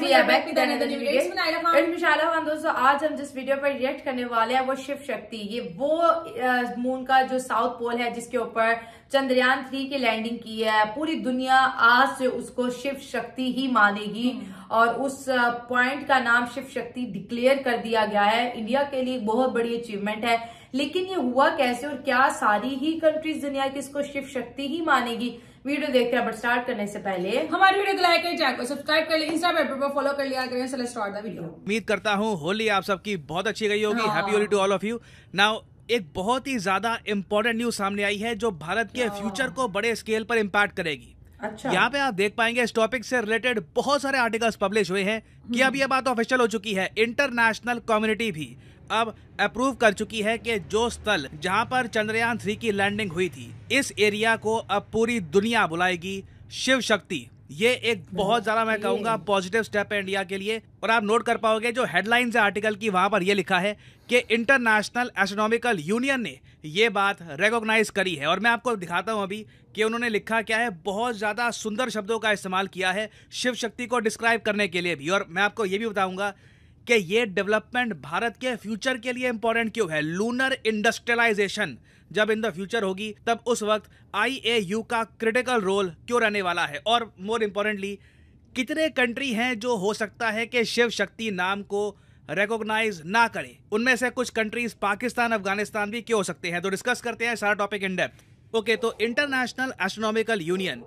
दोस्तों आज हम जिस वीडियो पर रिएक्ट करने वाले हैं वो शिव शक्ति ये वो मून का जो साउथ पोल है जिसके ऊपर चंद्रयान थ्री की लैंडिंग की है पूरी दुनिया आज से उसको शिव शक्ति ही मानेगी hmm. और उस पॉइंट का नाम शिव शक्ति डिक्लेयर कर दिया गया है इंडिया के लिए बहुत बड़ी अचीवमेंट है लेकिन ये हुआ कैसे और क्या सारी ही कंट्रीज दुनिया की इसको शिव शक्ति ही मानेगी वीडियो देखते हैं बट स्टार्ट करने से पहले हमारी वीडियो को लाइक करें चैनल को सब्सक्राइब कर ले इंस्टाग्राम पर फॉलो कर लिया करें चलो स्टार्ट द वीडियो उम्मीद करता हूँ होली आप सबकी बहुत अच्छी गई होगी happy Holi to all of you now एक बहुत ही ज्यादा इम्पोर्टेंट न्यूज सामने आई है जो भारत के फ्यूचर हाँ। को बड़े स्केल पर इम्पैक्ट करेगी अच्छा यहाँ पे आप देख पाएंगे इस टॉपिक से रिलेटेड बहुत सारे आर्टिकल्स पब्लिश हुए हैं कि हम्म। अब ये बात ऑफिशियल हो चुकी है इंटरनेशनल कम्युनिटी भी अब अप्रूव कर चुकी है कि जो स्थल जहां पर चंद्रयान थ्री की लैंडिंग हुई थी इस एरिया को अब पूरी दुनिया बुलाएगी शिव शक्ति ये एक बहुत ज्यादा मैं कहूंगा पॉजिटिव स्टेप है इंडिया के लिए और आप नोट कर पाओगे जो हेडलाइन है आर्टिकल की वहां पर यह लिखा है कि इंटरनेशनल एस्ट्रोनॉमिकल यूनियन ने ये बात रिकॉग्नाइज करी है और मैं आपको दिखाता हूं अभी कि उन्होंने लिखा क्या है बहुत ज़्यादा सुंदर शब्दों का इस्तेमाल किया है शिव शक्ति को डिस्क्राइब करने के लिए भी और मैं आपको ये भी बताऊंगा कि ये डेवलपमेंट भारत के फ्यूचर के लिए इंपॉर्टेंट क्यों है लूनर इंडस्ट्रियलाइजेशन जब इन द फ्यूचर होगी तब उस वक्त आईएयू का क्रिटिकल रोल क्यों रहने वाला है और मोर इम्पोर्टेंटली कितने कंट्री हैं जो हो सकता है कि शिव शक्ति नाम को रिकॉग्नाइज ना करें उनमें से कुछ कंट्रीज पाकिस्तान अफगानिस्तान भी क्यों हो सकते हैं तो डिस्कस करते हैं सारा टॉपिक इन डेप्थ ओके तो इंटरनेशनल एस्ट्रोनॉमिकल यूनियन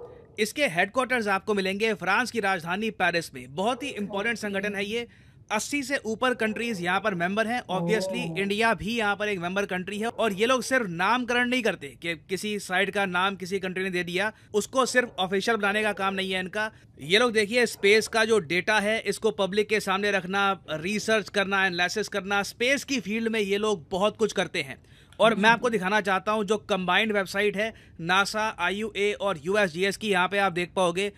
इसके हेडक्वार्टर्स आपको मिलेंगे फ्रांस की राजधानी पेरिस में बहुत ही इंपॉर्टेंट संगठन है ये अस्सी से ऊपर कंट्रीज यहाँ पर मेंबर हैं ऑब्वियसली इंडिया oh. भी यहाँ पर एक मेंबर कंट्री है और ये लोग सिर्फ नामकरण नहीं करते कि किसी साइड का नाम किसी कंट्री ने दे दिया उसको सिर्फ ऑफिशियल बनाने का काम नहीं है इनका ये लोग देखिए स्पेस का जो डेटा है इसको पब्लिक के सामने रखना रिसर्च करना एनालिसिस करना स्पेस की फील्ड में ये लोग बहुत कुछ करते हैं और मैं आपको दिखाना चाहता हूँ जो कम्बाइंड वेबसाइट है नासा आई और यू की यहाँ पर आप देख पाओगे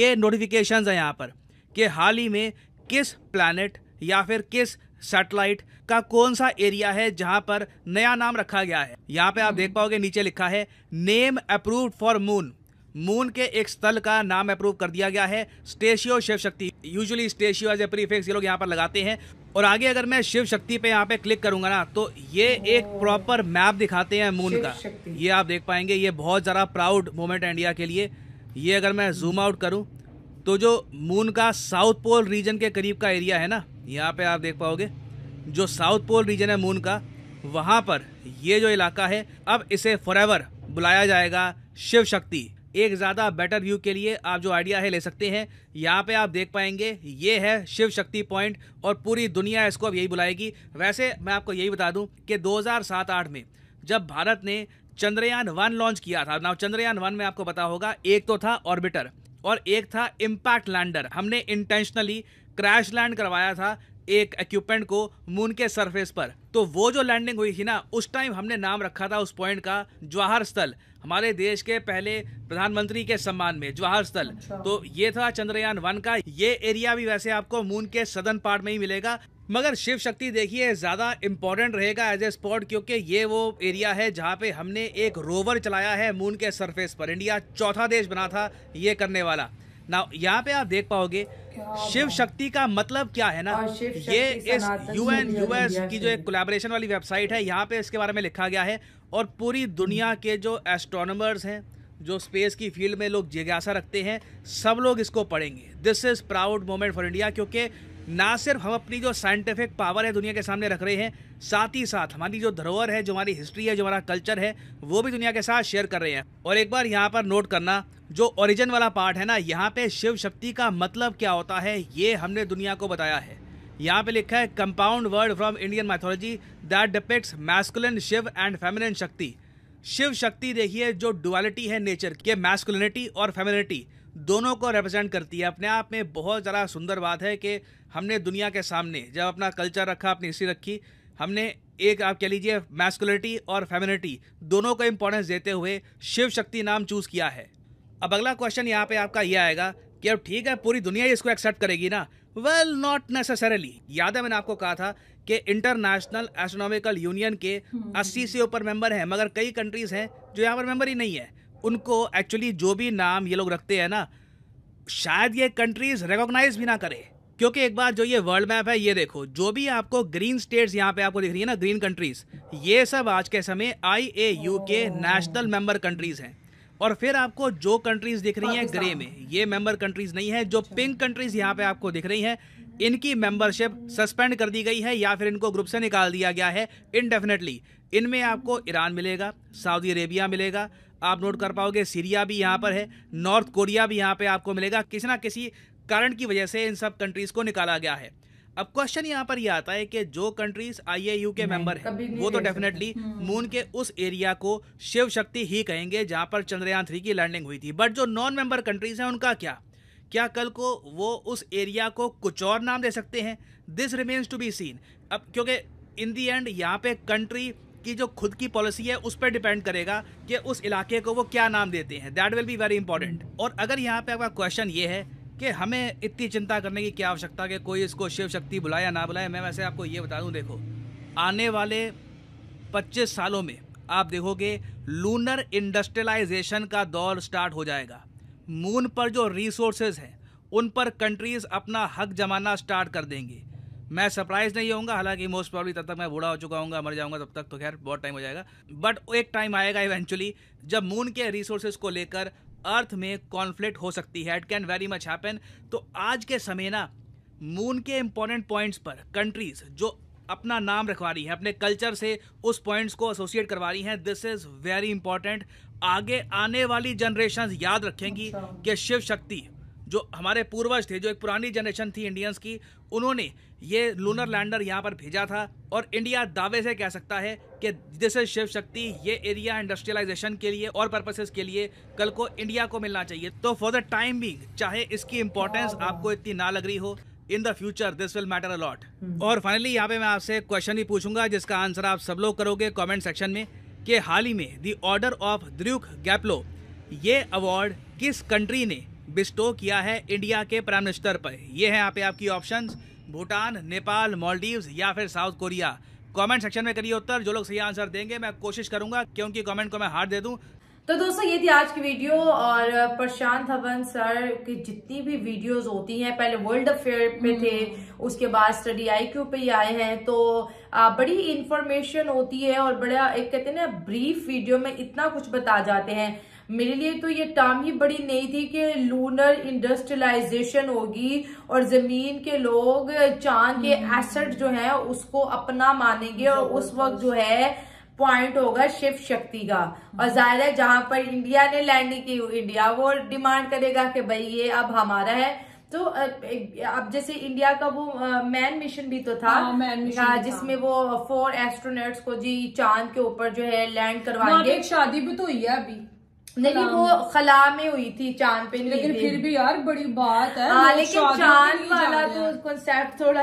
ये नोटिफिकेशन है यहाँ पर कि हाल ही में किस प्लानट या फिर किस सैटेलाइट का कौन सा एरिया है जहां पर नया नाम रखा गया है यहाँ पे आप देख पाओगे नीचे लिखा है name approve for moon moon के एक स्थल का नाम अप्रूव कर दिया गया है statio Shiv Shakti usually statio as a prefix ये लोग यहाँ पर लगाते हैं और आगे अगर मैं शिव शक्ति पे यहाँ पे क्लिक करूंगा ना तो ये एक प्रॉपर मैप दिखाते हैं मून का ये आप देख पाएंगे ये बहुत ज़्यादा प्राउड मोमेंट इंडिया के लिए ये अगर मैं जूम आउट करूँ तो जो मून का साउथ पोल रीजन के करीब का एरिया है ना यहाँ पे आप देख पाओगे जो साउथ पोल रीजन है मून का वहाँ पर ये जो इलाका है अब इसे फॉर बुलाया जाएगा शिव शक्ति एक ज़्यादा बेटर व्यू के लिए आप जो आइडिया है ले सकते हैं यहाँ पे आप देख पाएंगे ये है शिव शक्ति पॉइंट और पूरी दुनिया इसको अब यही बुलाएगी वैसे मैं आपको यही बता दूं कि 2007-8 में जब भारत ने चंद्रयान वन लॉन्च किया था नाव चंद्रयान वन में आपको पता होगा एक तो था ऑर्बिटर और एक था इम्पैक्ट लैंडर हमने इंटेंशनली क्रैश लैंड करवाया था एक इक्विपमेंट को मून के सरफेस पर तो वो जो लैंडिंग हुई थी ना उस टाइम हमने नाम रखा था उस पॉइंट का जवाहर स्थल हमारे देश के पहले प्रधानमंत्री के सम्मान में जवाहर स्थल अच्छा। तो ये था चंद्रयान वन का ये एरिया भी वैसे आपको मून के सदन पार्ट में ही मिलेगा मगर शिव शक्ति देखिए ज़्यादा इम्पॉर्टेंट रहेगा एज ए स्पॉट क्योंकि ये वो एरिया है जहाँ पे हमने एक रोवर चलाया है मून के सरफेस पर इंडिया चौथा देश बना था ये करने वाला ना यहाँ पे आप देख पाओगे शिव शक्ति का मतलब क्या है ना ये इस यूएन यूएस की जो एक कोलैबोरेशन वाली वेबसाइट है यहाँ पे इसके बारे में लिखा गया है और पूरी दुनिया के जो एस्ट्रोनर्स हैं जो स्पेस की फील्ड में लोग जिज्ञासा रखते हैं सब लोग इसको पढ़ेंगे this is proud moment for India क्योंकि ना सिर्फ हम अपनी जो साइंटिफिक पावर है दुनिया के सामने रख रहे हैं साथ ही साथ हमारी जो धरोहर है जो हमारी हिस्ट्री है जो हमारा कल्चर है वो भी दुनिया के साथ शेयर कर रहे हैं और एक बार यहाँ पर नोट करना जो ओरिजिन वाला पार्ट है ना यहाँ पे शिव शक्ति का मतलब क्या होता है ये हमने दुनिया को बताया है यहाँ पे लिखा है compound word from Indian mythology that depicts masculine Shiv and feminine Shakti Shiv शक्ति देखिए जो डुअलिटी है नेचर की मैस्कुलिनिटी और फेमिनिटी दोनों को रिप्रेजेंट करती है अपने आप में बहुत ज़रा सुंदर बात है कि हमने दुनिया के सामने जब अपना कल्चर रखा अपनी हिस्ट्री रखी हमने एक आप कह लीजिए मैस्कुलरिटी और फेमिनिटी दोनों को इम्पोर्टेंस देते हुए शिव शक्ति नाम चूज़ किया है अब अगला क्वेश्चन यहाँ पे आपका ये आएगा कि अब ठीक है पूरी दुनिया ही इसको एक्सेप्ट करेगी ना वेल नॉट नेसेसरली याद है मैंने आपको कहा था कि इंटरनेशनल एस्ट्रोनॉमिकल यूनियन के 80 हम्म। से ऊपर मेंबर हैं मगर कई कंट्रीज हैं जो यहाँ पर मेंबर ही नहीं है उनको एक्चुअली जो भी नाम ये लोग रखते हैं ना शायद ये कंट्रीज रिकॉग्नाइज भी ना करे क्योंकि एक बार जो ये वर्ल्ड मैप है ये देखो जो भी आपको ग्रीन स्टेट्स यहाँ पे आपको दिख रही है ना ग्रीन कंट्रीज ये सब आज के समय आई ए यू के नेशनल मेंबर कंट्रीज हैं और फिर आपको जो कंट्रीज दिख रही हैं ग्रे में ये मेंबर कंट्रीज नहीं है जो पिंक कंट्रीज यहाँ पे आपको दिख रही हैं इनकी मेंबरशिप सस्पेंड कर दी गई है या फिर इनको ग्रुप से निकाल दिया गया है इनडेफिनेटली इनमें आपको ईरान मिलेगा सऊदी अरेबिया मिलेगा आप नोट कर पाओगे सीरिया भी यहाँ पर है नॉर्थ कोरिया भी यहाँ पर आपको मिलेगा किसी ना किसी कारण की वजह से इन सब कंट्रीज़ को निकाला गया है अब क्वेश्चन यहाँ पर ये यह आता है कि जो कंट्रीज आईएयू के मेंबर हैं वो तो डेफिनेटली मून हम्म। के उस एरिया को शिव शक्ति ही कहेंगे जहाँ पर चंद्रयान थ्री की लैंडिंग हुई थी बट जो नॉन मेंबर कंट्रीज हैं उनका क्या क्या कल को वो उस एरिया को कुछ और नाम दे सकते हैं this remains to be seen अब क्योंकि इन दी एंड यहाँ पे कंट्री की जो खुद की पॉलिसी है उस पर डिपेंड करेगा कि उस इलाके को वो क्या नाम देते हैं that will be very important और अगर यहाँ पे आपका क्वेश्चन ये है कि हमें इतनी चिंता करने की क्या आवश्यकता कि कोई इसको शिव शक्ति बुलाए या ना बुलाए मैं वैसे आपको ये बता दूँ देखो आने वाले पच्चीस सालों में आप देखोगे लूनर इंडस्ट्रियलाइजेशन का दौर स्टार्ट हो जाएगा मून पर जो रिसोर्सेज हैं उन पर कंट्रीज़ अपना हक जमाना स्टार्ट कर देंगे मैं सरप्राइज नहीं होऊंगा हालांकि मोस्ट प्रॉब्ली तब तक मैं बूढ़ा हो चुका हूँ मर जाऊंगा तब तक तो खैर बहुत टाइम हो जाएगा बट एक टाइम आएगा इवेंचुअली जब मून के रिसोर्सेज को लेकर अर्थ में कॉन्फ्लिक्ट हो सकती है it can very much happen तो आज के समय ना मून के इंपॉर्टेंट पॉइंट्स पर कंट्रीज जो अपना नाम रखवा रही है अपने कल्चर से उस पॉइंट्स को एसोसिएट करवा रही हैं दिस इज़ वेरी इंपॉर्टेंट आगे आने वाली जनरेशन याद रखेंगी अच्छा। कि शिव शक्ति जो हमारे पूर्वज थे जो एक पुरानी जनरेशन थी इंडियंस की उन्होंने ये लूनर लैंडर यहाँ पर भेजा था और इंडिया दावे से कह सकता है कि दिस इज शिव शक्ति ये एरिया इंडस्ट्रियलाइजेशन के लिए और पर्पसेस के लिए कल को इंडिया को मिलना चाहिए तो फॉर द टाइम भी चाहे इसकी इंपॉर्टेंस आपको इतनी ना लग रही हो in the future this will matter a lot और फाइनली यहाँ पे मैं आपसे क्वेश्चन ही पूछूंगा जिसका आंसर आप सब लोग करोगे कॉमेंट सेक्शन में कि हाल ही में द ऑर्डर ऑफ द्रुक गैप्लो ये अवार्ड किस कंट्री ने बिस्टो किया है इंडिया के प्राइम मिनिस्टर पर ये है यहाँ पे आपकी ऑप्शन भूटान नेपाल मॉलडीव्स या फिर साउथ कोरिया कमेंट सेक्शन में करिए उत्तर जो लोग सही आंसर देंगे मैं कोशिश करूंगा कि उनकी कमेंट को मैं हार दे दूं तो दोस्तों ये थी आज की वीडियो और प्रशांत हवन सर की जितनी भी वीडियोस होती हैं पहले वर्ल्ड अफेयर पे हम्म। थे उसके बाद स्टडी आईक्यू पे आए हैं तो आ, बड़ी इंफॉर्मेशन होती है और बड़ा एक कहते हैं ना ब्रीफ वीडियो में इतना कुछ बता जाते हैं मेरे लिए तो ये टर्म ही बड़ी नई थी कि लूनर इंडस्ट्रियलाइजेशन होगी और जमीन के लोग चांद के एसेट हम्म। जो है उसको अपना मानेंगे और उस वक्त जो है पॉइंट होगा शिव शक्ति का और जाहिर है जहां पर इंडिया ने लैंडिंग की इंडिया वो डिमांड करेगा कि भाई ये अब हमारा है तो अब जैसे इंडिया का वो मैन मिशन भी तो था हाँ, हाँ, जिसमें वो फोर एस्ट्रोनट्स को जी चांद के ऊपर जो है लैंड करवाएंगे एक शादी भी तो हुई है अभी लेकिन वो खला में हुई थी चांद पे लेकिन फिर भी यार बड़ी बात है आ, हाँ, लेकिन चांद वाला तो कॉन्सेप्ट थोड़ा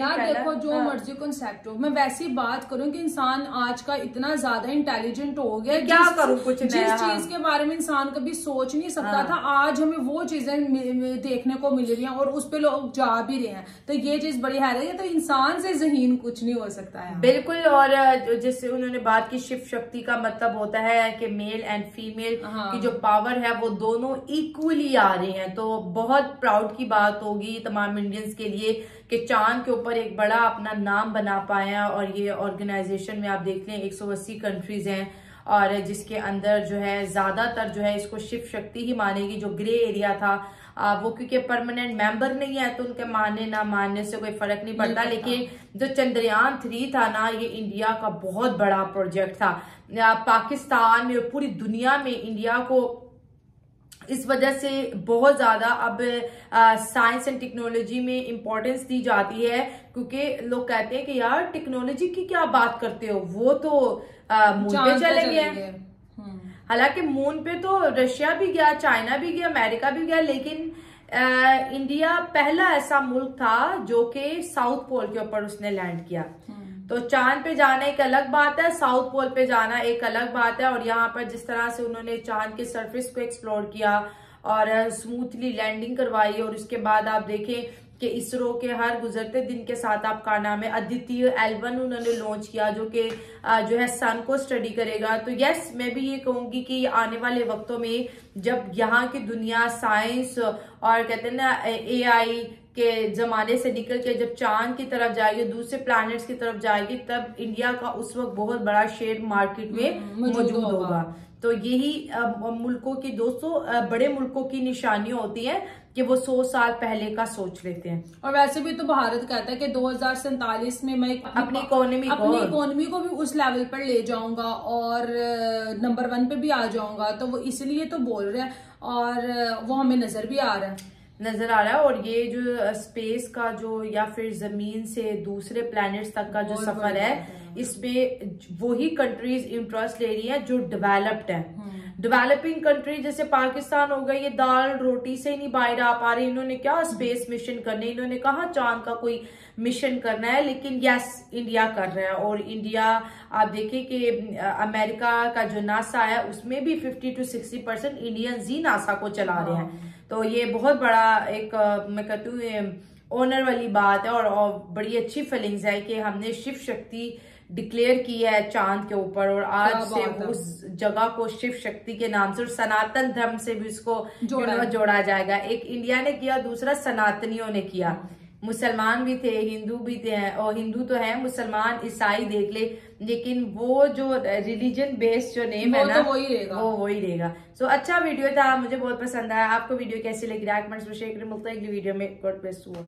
यार देखो जो हाँ। मर्जी कॉन्सेप्ट हो मैं वैसी बात करूँ कि इंसान आज का इतना ज्यादा इंटेलिजेंट हो गया क्या करूँ कुछ जिस चीज के बारे में इंसान कभी सोच नहीं सकता हाँ। था आज हमें वो चीजें देखने को मिल रही है और उस पर लोग जा भी रहे हैं तो ये चीज बड़ी है तो इंसान से जहीन कुछ नहीं हो सकता है बिल्कुल और जैसे उन्होंने बात की शिव शक्ति का मतलब होता है कि मेल एंड फीमेल हाँ। की जो पावर है वो दोनों इक्वली आ रहे हैं तो बहुत प्राउड की बात होगी तमाम इंडियंस के लिए कि चांद के ऊपर एक बड़ा अपना नाम बना पाया और ये ऑर्गेनाइजेशन में आप देख लें एक कंट्रीज हैं और जिसके अंदर जो है ज्यादातर जो है इसको शिव शक्ति ही मानेगी जो ग्रे एरिया था वो क्योंकि परमानेंट मेंबर नहीं है तो उनके मानने ना मानने से कोई फर्क नहीं पड़ता लेकिन जो चंद्रयान थ्री था ना ये इंडिया का बहुत बड़ा प्रोजेक्ट था पाकिस्तान में पूरी दुनिया में इंडिया को इस वजह से बहुत ज़्यादा अब साइंस एंड टेक्नोलॉजी में इम्पोर्टेंस दी जाती है क्योंकि लोग कहते हैं कि यार टेक्नोलॉजी की क्या बात करते हो वो तो मुझे चले गए हालांकि मून पे तो रशिया भी गया चाइना भी गया अमेरिका भी गया लेकिन आ, इंडिया पहला ऐसा मुल्क था जो कि साउथ पोल के ऊपर उसने लैंड किया हम्म। तो चांद पे जाना एक अलग बात है साउथ पोल पे जाना एक अलग बात है और यहाँ पर जिस तरह से उन्होंने चांद के सरफेस को एक्सप्लोर किया और स्मूथली लैंडिंग करवाई और उसके बाद आप देखें कि इसरो के हर गुजरते दिन के साथ आपका नाम है अद्वितीय एल्बन उन्होंने लॉन्च किया जो कि जो है सन को स्टडी करेगा तो यस मैं भी ये कहूंगी कि आने वाले वक्तों में जब यहाँ की दुनिया साइंस और कहते हैं ना एआई के ज़माने से निकल के जब चांद की तरफ जाएगी दूसरे प्लैनेट्स की तरफ जाएगी तब इंडिया का उस वक्त बहुत बड़ा शेयर मार्केट में हम्म, मौजूद होगा तो यही मुल्कों की दोस्तों बड़े मुल्कों की निशानियां होती हैं कि वो सौ साल पहले का सोच लेते हैं और वैसे भी तो भारत कहता है कि दो में मैं अपनी इकोनॉमी अपनी इकोनॉमी को भी उस लेवल पर ले जाऊंगा और नंबर वन पे भी आ जाऊंगा तो वो इसलिए तो बोल रहे हैं और वो हमें नजर भी आ रहा है नजर आ रहा है और ये जो स्पेस का जो या फिर जमीन से दूसरे प्लैनेट्स तक का जो सफर है इसमें वही कंट्रीज इंटरेस्ट ले रही है जो डेवलप्ड है हम्म। डेवलपिंग कंट्री जैसे पाकिस्तान हो गई ये दाल रोटी से नहीं बाहर आ पा रही इन्होंने क्या स्पेस मिशन करने इन्होंने कहा चांद का कोई मिशन करना है लेकिन यस इंडिया कर रहा है और इंडिया आप देखें कि अमेरिका का जो नासा है उसमें भी 50 टू 60 परसेंट इंडियन ही नासा को चला रहे हैं हाँ। तो ये बहुत बड़ा एक मैं कहती हूँ ऑनर वाली बात है और, और बड़ी अच्छी फीलिंग्स है कि हमने शिव शक्ति डिक्लेयर की है चांद के ऊपर और आज से उस जगह को शिव शक्ति के नाम से और सनातन धर्म से भी उसको जोड़ा, जोड़ा जाएगा एक इंडिया ने किया दूसरा सनातनियों ने किया मुसलमान भी थे हिंदू भी थे और हिंदू तो है मुसलमान ईसाई देख ले लेकिन वो जो रिलीजन बेस्ड जो नेम है ना तो वही रहेगा वो वही रहेगा सो so, अच्छा वीडियो था मुझे बहुत पसंद आया आपको वीडियो कैसी लगी रहा कमेंट्स में मिलता है अगली वीडियो में